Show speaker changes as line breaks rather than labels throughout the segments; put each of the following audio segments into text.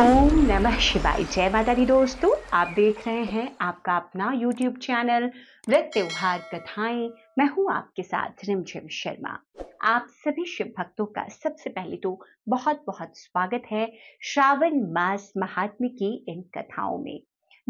ओम नमः शिवाय जय माता दी दोस्तों आप देख रहे हैं आपका अपना YouTube चैनल व्रत त्योहार कथाएं मैं हूं आपके साथ रिमझिम शर्मा आप सभी शिव भक्तों का सबसे पहले तो बहुत बहुत स्वागत है श्रावण मास महात्म्य की इन कथाओं में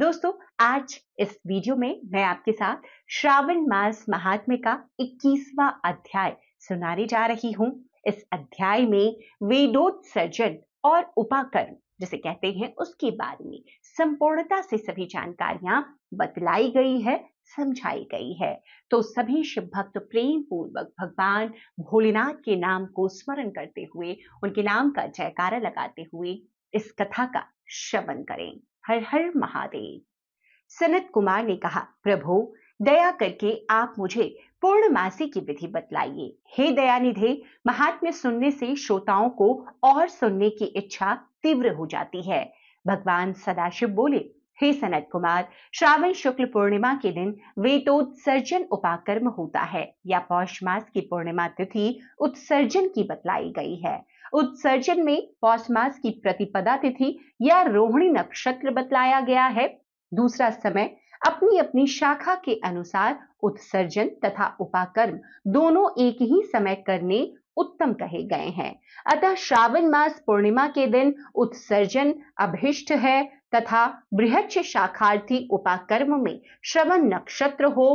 दोस्तों आज इस वीडियो में मैं आपके साथ श्रावण मास महात्म्य का 21वां अध्याय सुनाने जा रही हूँ इस अध्याय में वेदोत्सर्जन और उपाकर्म जिसे कहते हैं उसके बारे में संपूर्णता से सभी जानकारियां बतलाई गई है समझाई गई है तो सभी शिव भक्त प्रेम पूर्वक भगवान भोलेनाथ के नाम को स्मरण करते हुए उनके नाम का जयकारा लगाते हुए इस कथा का श्रवण करें हर हर महादेव सनत कुमार ने कहा प्रभु दया करके आप मुझे पूर्णमासी की विधि बतलाइए हे दयानिधे महात्म्य सुनने से श्रोताओं को और सुनने की इच्छा तीव्र हो जाती है भगवान सदाशिव बोले हे सनत कुमार श्रावण शुक्ल पूर्णिमा के दिन वेतोत्सर्जन उपाकर्म होता है या पौष मास की पूर्णिमा तिथि उत्सर्जन की बतलाई गई है उत्सर्जन में पौष मास की प्रतिपदा तिथि या रोहिणी नक्षत्र बतलाया गया है दूसरा समय अपनी अपनी शाखा के अनुसार उत्सर्जन तथा उपाकर्म दोनों एक ही समय करने उत्तम कहे गए हैं अतः श्रावण मास पूर्णिमा के दिन उत्सर्जन अभिष्ट है तथा बृहच शाखार्थी उपाकर्म में श्रवण नक्षत्र हो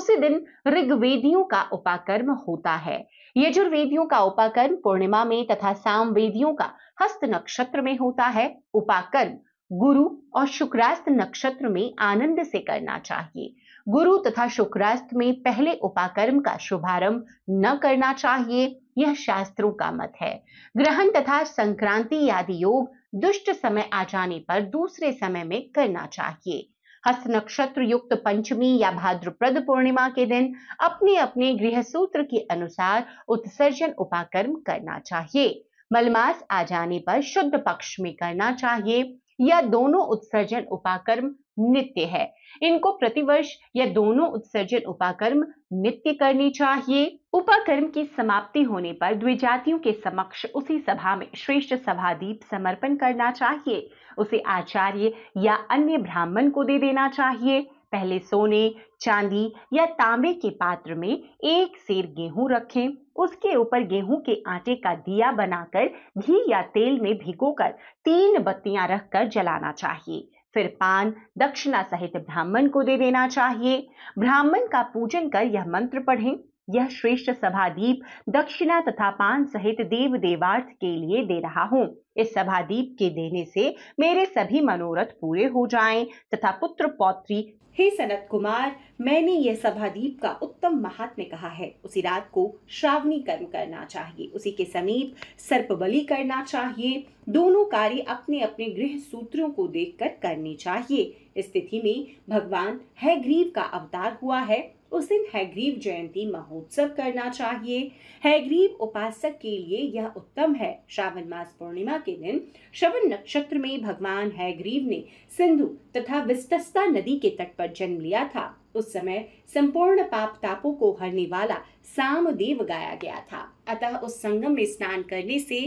उसी दिन ऋग्वेदियों का उपाकर्म होता है यजुर्वेदियों का उपाकर्म पूर्णिमा में तथा सामवेदियों का हस्त नक्षत्र में होता है उपाकर्म गुरु और शुक्रास्त नक्षत्र में आनंद से करना चाहिए गुरु तथा शुक्रास्त में पहले उपाकर्म का शुभारंभ न करना चाहिए यह शास्त्रों का मत है ग्रहण तथा संक्रांति आदि योग दुष्ट समय आ जाने पर दूसरे समय में करना चाहिए हस्त नक्षत्र युक्त पंचमी या भाद्रप्रद पूर्णिमा के दिन अपने अपने गृह सूत्र के अनुसार उत्सर्जन उपाकर्म करना चाहिए मलमास आ जाने पर शुद्ध पक्ष में करना चाहिए या दोनों उत्सर्जन उपाकर्म नित्य है इनको प्रतिवर्ष या दोनों उत्सर्जन उपाकर्म नित्य करनी चाहिए उपाकर्म की समाप्ति होने पर द्विजातियों के समक्ष उसी सभा में श्रेष्ठ सभा दीप समर्पण करना चाहिए उसे आचार्य या अन्य ब्राह्मण को दे देना चाहिए पहले सोने चांदी या तांबे के पात्र में एक सेर गेहूं रखें उसके ऊपर गेहूं के आटे का दिया बनाकर घी या तेल में भिगोकर तीन बत्तियां रखकर जलाना चाहिए फिर पान दक्षिणा सहित ब्राह्मण को दे देना चाहिए ब्राह्मण का पूजन कर यह मंत्र पढ़ें यह श्रेष्ठ सभा दीप दक्षिणा तथा पान सहित देव देवार्थ के लिए दे रहा हूँ इस दीप के देने से मेरे सभी मनोरथ पूरे हो जाएं तथा पुत्र पौत्री हे सनत कुमार मैंने यह सभा दीप का उत्तम महात्म्य कहा है उसी रात को श्रावणी कर्म करना चाहिए उसी के समीप सर्प बलि करना चाहिए दोनों कार्य अपने अपने गृह सूत्रों को देखकर करने चाहिए इस तिथि में भगवान है ग्रीव का अवतार हुआ है उस दिन हैग्रीव जयंती महोत्सव करना चाहिए हैग्रीव उपासक के लिए यह उत्तम है श्रावण मास पूर्णिमा के दिन श्रवण नक्षत्र में भगवान हैग्रीव ने सिंधु तथा विस्तस्ता नदी के तट पर जन्म लिया था उस समय संपूर्ण पाप तापों को हरने वाला सामदेव गाया गया था अतः उस संगम में स्नान करने से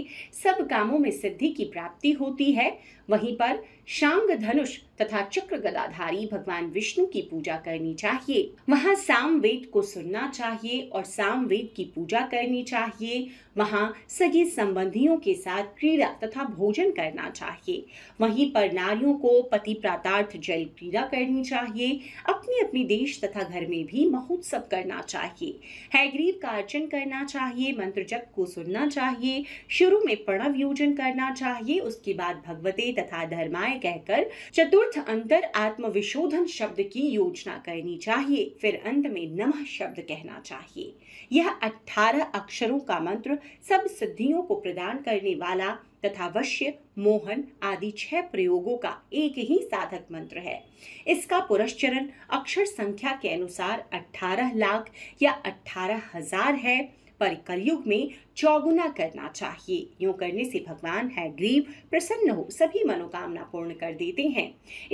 सब कामों में सिद्धि की प्राप्ति होती है वहीं पर शांग धनुष तथा चक्र गदाधारी भगवान विष्णु की पूजा करनी चाहिए साम वेद को सुनना चाहिए और साम वेद की पूजा करनी चाहिए वहाँ सगे संबंधियों के साथ क्रीड़ा तथा भोजन करना चाहिए वहीं पर नारियों को पति प्रातार्थ जल क्रीड़ा करनी चाहिए अपने अपने देश तथा घर में भी महोत्सव करना चाहिए हैग्रीव का अर्चन करना चाहिए मंत्र जप को सुनना चाहिए शुरू में प्रणव योजन करना चाहिए उसके बाद भगवते तथा धर्माय कहकर चतुर्थ अंतर आत्मविशोधन शब्द की योजना करनी चाहिए फिर अंत में नमः शब्द कहना चाहिए यह अठारह अक्षरों का मंत्र सब सिद्धियों को प्रदान करने वाला तथा वश्य मोहन आदि छह प्रयोगों का एक ही साधक मंत्र है इसका पुरस्चरण अक्षर संख्या के अनुसार अठारह लाख या अठारह हजार है पर कलयुग में चौगुना करना चाहिए यूं करने से भगवान है ग्रीव प्रसन्न हो सभी मनोकामना पूर्ण कर देते हैं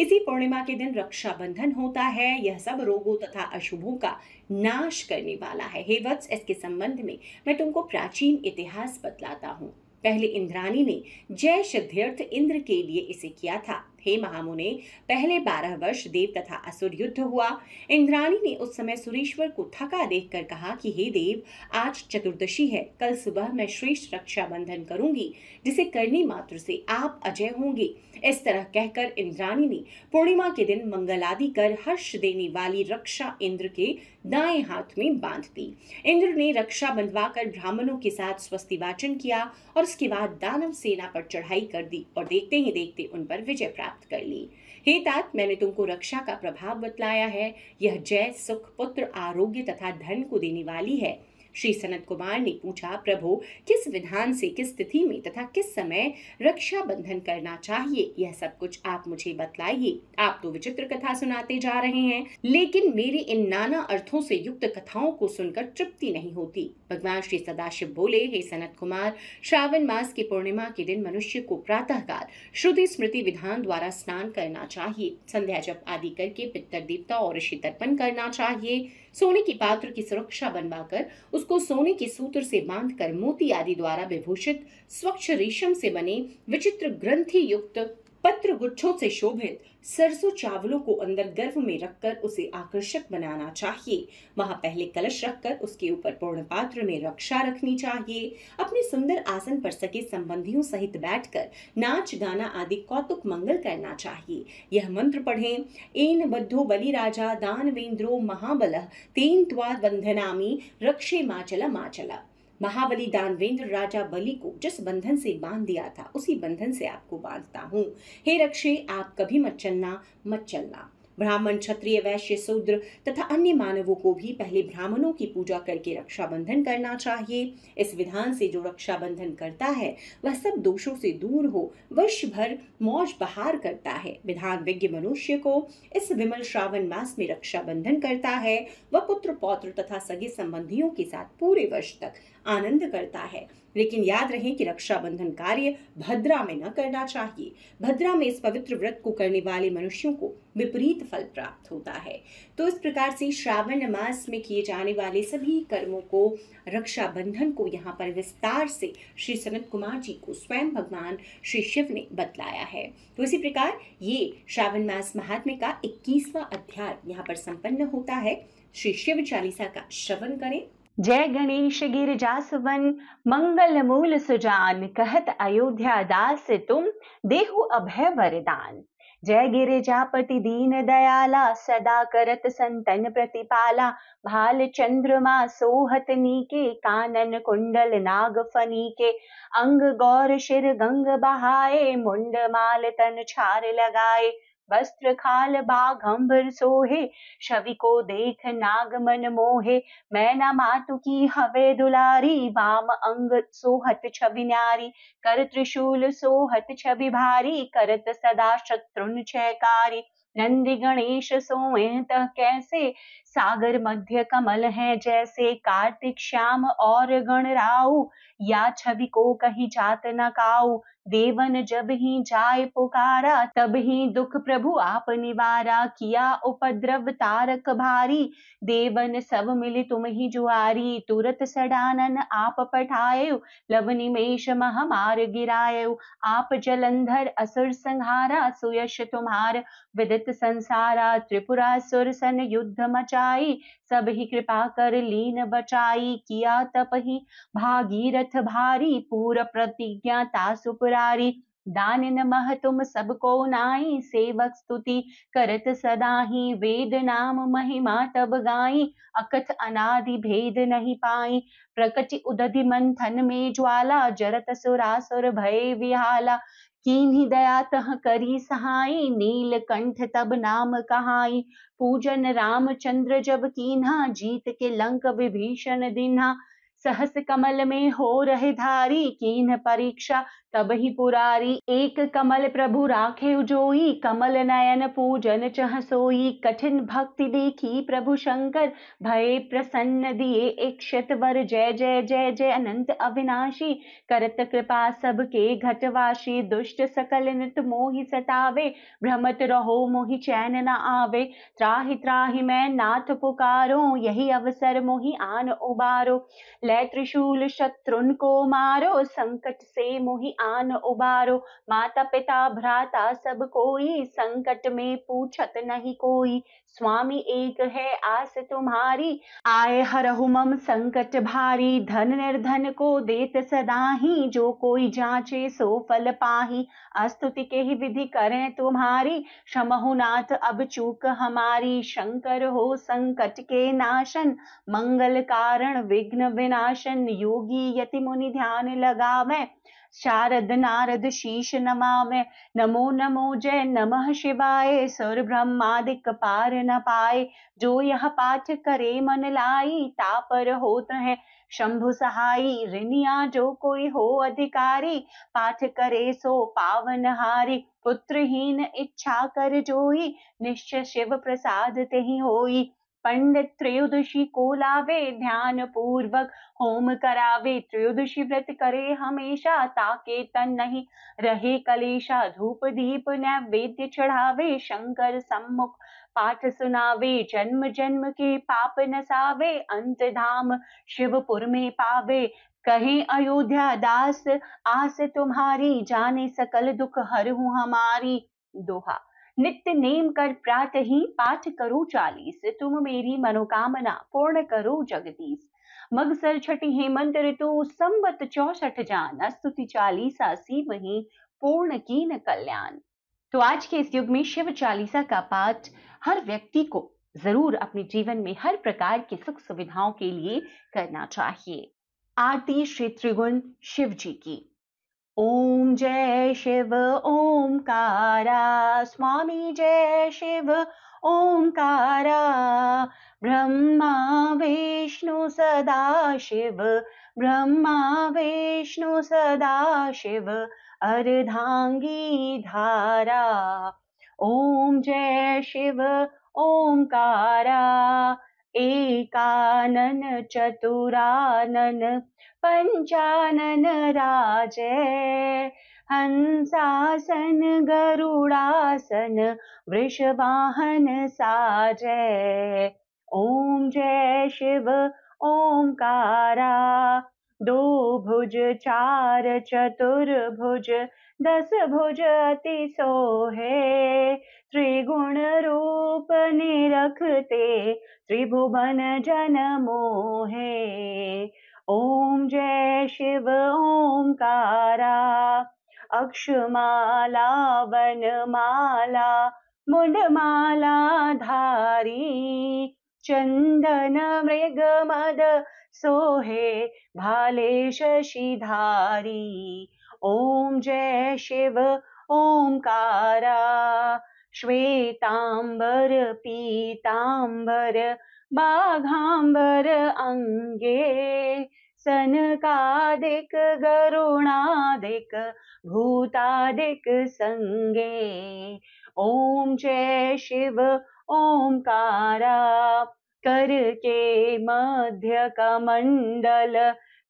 इसी पूर्णिमा के दिन रक्षाबंधन होता है यह सब रोगों तथा अशुभों का नाश करने वाला है हे वत्स इसके संबंध में मैं तुमको प्राचीन इतिहास बतलाता हूँ पहले इंद्राणी ने जय सिद्ध्यर्थ इंद्र के लिए इसे किया था हे महामुने पहले बारह वर्ष देव तथा असुर युद्ध हुआ इंद्राणी ने उस समय सुरेश्वर को थका देखकर कहा कि हे देव आज चतुर्दशी है कल सुबह मैं श्रेष्ठ रक्षा बंधन करूंगी जिसे करने मात्र से आप अजय होंगे इस तरह कहकर इंद्राणी ने पूर्णिमा के दिन मंगल आदि कर हर्ष देने वाली रक्षा इंद्र के दाएं हाथ में बांध दी इंद्र ने रक्षा बंधवाकर ब्राह्मणों के साथ स्वस्ति वाचन किया और उसके बाद दानव सेना पर चढ़ाई कर दी और देखते ही देखते उन पर विजय प्राप्त प्राप्त कर ली हे तात मैंने तुमको रक्षा का प्रभाव बतलाया है यह जय सुख पुत्र आरोग्य तथा धन को देने वाली है श्री सनत कुमार ने पूछा प्रभु किस विधान से किस तिथि में तथा किस समय रक्षा बंधन करना चाहिए यह सब कुछ आप मुझे बतलाइए आप तो विचित्र कथा सुनाते जा रहे हैं लेकिन मेरे इन नाना अर्थों से युक्त कथाओं को सुनकर तृप्ति नहीं होती भगवान श्री सदाशिव बोले हे सनत कुमार श्रावण मास की पूर्णिमा के दिन मनुष्य को प्रातःकाल श्रुति स्मृति विधान द्वारा स्नान करना चाहिए संध्या जप आदि करके पितर देवता और ऋषि तर्पण करना चाहिए सोने की पात्र की सुरक्षा बनवाकर उसको सोने के सूत्र से बांधकर मोती आदि द्वारा विभूषित स्वच्छ रेशम से बने विचित्र ग्रंथि युक्त पत्र गुच्छों से शोभित सरसों चावलों को अंदर गर्भ में रखकर उसे आकर्षक बनाना चाहिए वहां पहले कलश रखकर उसके ऊपर पूर्ण पात्र में रक्षा रखनी चाहिए अपने सुंदर आसन पर सके संबंधियों सहित बैठकर नाच गाना आदि कौतुक मंगल करना चाहिए यह मंत्र पढ़ें एन बद्धो बलि राजा दानवेंद्रो महाबल तेन त्वा बंधनामी रक्षे माचल माचला महाबली दानवेंद्र राजा बलि को जिस बंधन से बांध दिया था उसी बंधन से आपको बांधता हूँ हे रक्षे आप कभी मत चलना मत चलना ब्राह्मण क्षत्रिय वैश्य शूद्र तथा अन्य मानवों को भी पहले ब्राह्मणों की पूजा करके रक्षाबंधन करना चाहिए इस विधान से जो रक्षाबंधन करता है वह सब दोषों से दूर हो वर्ष भर मौज बहार करता है विधान विज्ञ मनुष्य को इस विमल श्रावण मास में रक्षाबंधन करता है वह पुत्र पौत्र तथा सगे संबंधियों के साथ पूरे वर्ष तक आनंद करता है लेकिन याद रहे कि रक्षाबंधन कार्य भद्रा में न करना चाहिए भद्रा में इस पवित्र व्रत को करने वाले मनुष्यों को विपरीत फल प्राप्त होता है तो इस प्रकार से श्रावण मास में किए जाने वाले सभी कर्मों को रक्षाबंधन को यहाँ पर विस्तार से श्री सनत कुमार जी को स्वयं भगवान श्री शिव ने बतलाया है तो इसी प्रकार ये श्रावण मास महात्म्य का इक्कीसवा अध्याय यहाँ पर संपन्न होता है श्री शिव चालीसा का श्रवण करें जय गणेश गिर जासवन मंगल मूल सुजान कहत अयोध्या दास तुम देहु अभय वरदान जय गिरिजापति दीन दयाला सदा करत संतन प्रतिपाला भाल चंद्रमा सोहत नीके कानन कुंडल नाग फनीके अंग गौर शिर गंग बहाए मुंड माल तन छार लगाए वस्त्र खाल बाघंबर सोहे छवि को देख नाग मन मोहे न मातु की हवे दुलारी वाम अंग सोहत छवि न्यारी कर त्रिशूल सोहत छवि भारी करत सदा शत्रुन छहकारी नंदी गणेश सोए तह कैसे सागर मध्य कमल है जैसे कार्तिक श्याम और गण राउ या छवि को कहीं जात न काऊ देवन जब ही जाए पुकारा तब ही दुख प्रभु आप निवारा किया उपद्रव तारक भारी देवन सब मिले तुम ही जुआरी तुरत सडानन आप पठाए लव निमेश महामार गिरायु आप जलंधर असुर संहारा सुयश तुम्हार विदित संसारा त्रिपुरा सुर सन युद्ध मचाई सब ही कृपा कर लीन बचाई किया तप ही भागीरथ भारी पूर प्रतिज्ञा तासुपुर मुरारी दान मह तुम सबको नाई सेवक स्तुति करत सदा ही वेद नाम महिमा तब गाई अकथ अनादि भेद नहीं पाई प्रकटि उदधि मंथन में ज्वाला जरत सुरासुर भय विहाला कीन्ही दया तह करी सहाई नील कंठ तब नाम कहाई पूजन राम चंद्र जब कीन्हा जीत के लंक विभीषण दिन्हा सहस कमल में हो रहे धारी कीन परीक्षा तब ही पुरारी एक कमल प्रभु राखे उजोई कमल नयन पूजन चह सोई कठिन भक्ति देखी प्रभु शंकर भय प्रसन्न दिए एक शत वर जय जय जय जय अनंत अविनाशी करत कृपा सबके घटवाशी दुष्ट सकल नृत मोहि सतावे भ्रमत रहो मोहि चैन न आवे त्राहि त्राहि मैं नाथ पुकारो यही अवसर मोहि आन उबारो जय त्रिशूल शत्रुन को मारो संकट से मोहि आन उबारो माता पिता भ्राता सब कोई संकट में पूछत नहीं कोई स्वामी एक है आस तुम्हारी आय हर हुम संकट भारी धन निर्धन को देत सदाही जो कोई जाचे सो फल पाही अस्तुति के ही विधि करें तुम्हारी शमहुनाथ नाथ अब चूक हमारी शंकर हो संकट के नाशन मंगल कारण विघ्न विना विनाशन योगी यति मुनि ध्यान लगा मैं शारद नारद शीश नमा मैं नमो नमो जय नमः शिवाय सुर ब्रह्मादिक पार न पाए जो यह पाठ करे मन लाई तापर होत है शंभु सहाई रिनिया जो कोई हो अधिकारी पाठ करे सो पावन हारी पुत्रहीन इच्छा कर जोई निश्चय शिव प्रसाद ते होई पंडित त्रयोदशी को लावे ध्यान पूर्वक होम करावे त्रयोदशी व्रत करे हमेशा ताके तन नहीं रहे कलेशा धूप दीप नैवेद्य चढ़ावे शंकर सम्मुख पाठ सुनावे जन्म जन्म के पाप नसावे अंत धाम शिवपुर में पावे कहे अयोध्या दास आस तुम्हारी जाने सकल दुख हर हूँ हमारी दोहा नित्य नेम कर प्रात ही पाठ करो चालीस तुम मेरी मनोकामना पूर्ण करो जगदीश मगसर छठी हेमंत ऋतु तो संबत चौसठ जान स्तुति चालीसा सी वही पूर्ण की न कल्याण तो आज के इस युग में शिव चालीसा का पाठ हर व्यक्ति को जरूर अपने जीवन में हर प्रकार की सुख सुविधाओं के लिए करना चाहिए आरती श्री त्रिगुण शिव जी की ॐ जय शिव ओंकारा स्वामी जय शिव ओंकारा ब्रह्मा विष्णु सदा शिव ब्रह्मा विष्णु सदा शिव अर्धाङ्गी धारा ॐ जय शिव ओंकारा एकानन चतुरानन पञ्चानन राजे हंसासन गरुडासन वृषवाहन साजय ओम जय शिव ओंकारा दो भुज चार चतुर्भुज दस भुज अति सोहे त्रिगुण रूप निरखते त्रिभुवन जन मोहे ओम जय शिव ओंकारा अक्षमाला वनमाला माला धारी चंदन मृग मद सोहे भाले शशिधारी ॐ जय शिव ओंकारा श्वेताम्बर पीताम्बर बाघाम्बर अङ्गे सनकादिक गरुणादिक भूतादिक सङ्गे ॐ जय शिव ओङ्कारा करके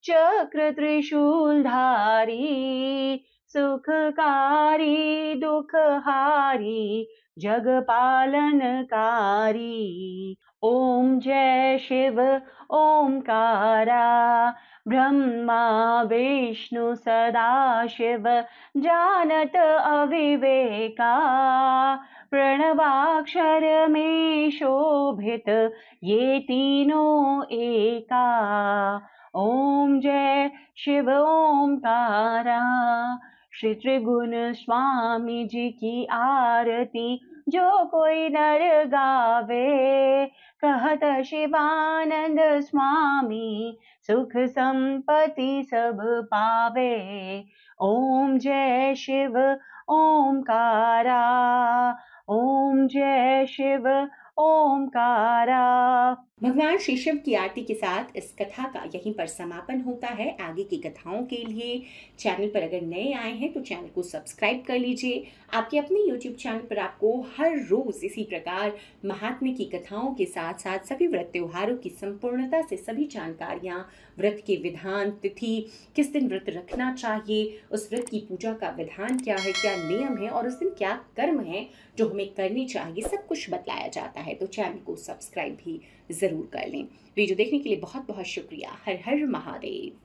चक्र त्रिशूलधारी सुखकारी दुखहारी कारी ओम जय शिव कारा ब्रह्मा विष्णु सदा शिव जानत अविवेका प्रणवाक्षर में शोभित ये तीनों एका ओम जय शिव कारा श्री त्रिगुण स्वामी जी की आरती जो कोई नर गावे कहत शिवानंद स्वामी सुख संपत्ति सब पावे ओम जय शिव ओम कारा ओम जय शिव ओमकारा भगवान श्री शिव की आरती के साथ इस कथा का यहीं पर समापन होता है आगे की कथाओं के लिए चैनल पर अगर नए आए हैं तो चैनल को सब्सक्राइब कर लीजिए आपके अपने यूट्यूब चैनल पर आपको हर रोज़ इसी प्रकार महात्म्य की कथाओं के साथ साथ सभी व्रत त्योहारों की संपूर्णता से सभी जानकारियाँ व्रत के विधान तिथि किस दिन व्रत रखना चाहिए उस व्रत की पूजा का विधान क्या है क्या नियम है और उस दिन क्या कर्म है जो हमें करनी चाहिए सब कुछ बतलाया जाता है है तो चैनल को सब्सक्राइब भी ज़रूर कर लें वीडियो देखने के लिए बहुत बहुत शुक्रिया हर हर महादेव